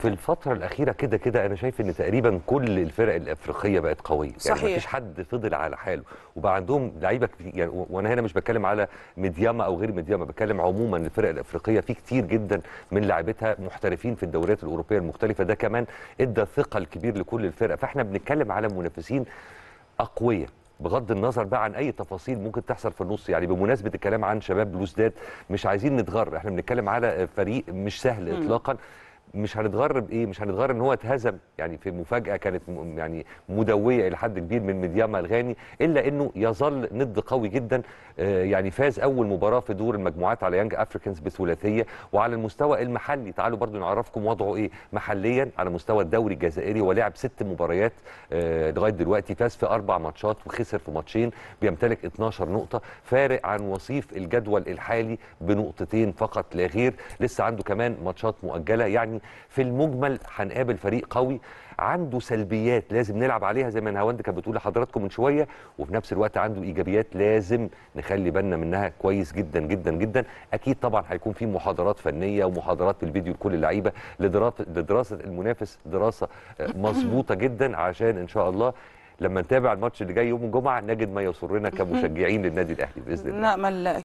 في الفترة الأخيرة كده كده أنا شايف إن تقريبا كل الفرق الأفريقية بقت قوية يعني صحيح. يعني مفيش حد فضل على حاله وبقى عندهم لعيبة كتير يعني وأنا هنا مش بتكلم على مدياما أو غير مدياما بتكلم عموما الفرق الأفريقية في كتير جدا من لاعبتها محترفين في الدوريات الأوروبية المختلفة ده كمان إدى ثقل الكبير لكل الفرق فإحنا بنتكلم على منافسين أقوياء بغض النظر بقى عن اي تفاصيل ممكن تحصل في النص يعني بمناسبه الكلام عن شباب بلوزداد مش عايزين نتغر احنا بنتكلم على فريق مش سهل اطلاقا مش هنتغر بايه؟ مش هنتغر ان هو اتهزم يعني في مفاجاه كانت يعني مدويه الى حد كبير من مديام الغاني الا انه يظل ند قوي جدا آه، يعني فاز اول مباراه في دور المجموعات على يانج افريكانز بثلاثيه وعلى المستوى المحلي تعالوا برضو نعرفكم وضعه ايه محليا على مستوى الدوري الجزائري ولعب ست مباريات آه، لغايه دلوقتي فاز في اربع ماتشات وخسر في ماتشين بيمتلك 12 نقطه فارق عن وصيف الجدول الحالي بنقطتين فقط لا غير لسه عنده كمان ماتشات مؤجله يعني في المجمل هنقابل فريق قوي عنده سلبيات لازم نلعب عليها زي ما نهاوند كانت بتقول لحضراتكم من شويه وفي نفس الوقت عنده ايجابيات لازم نخلي بالنا منها كويس جدا جدا جدا اكيد طبعا هيكون في محاضرات فنيه ومحاضرات الفيديو لكل اللعيبه لدراسه المنافس دراسه آه، مظبوطه جدا عشان ان شاء الله لما نتابع الماتش اللي جاي يوم الجمعه نجد ما يسرنا كمشجعين للنادي الاهلي باذن الله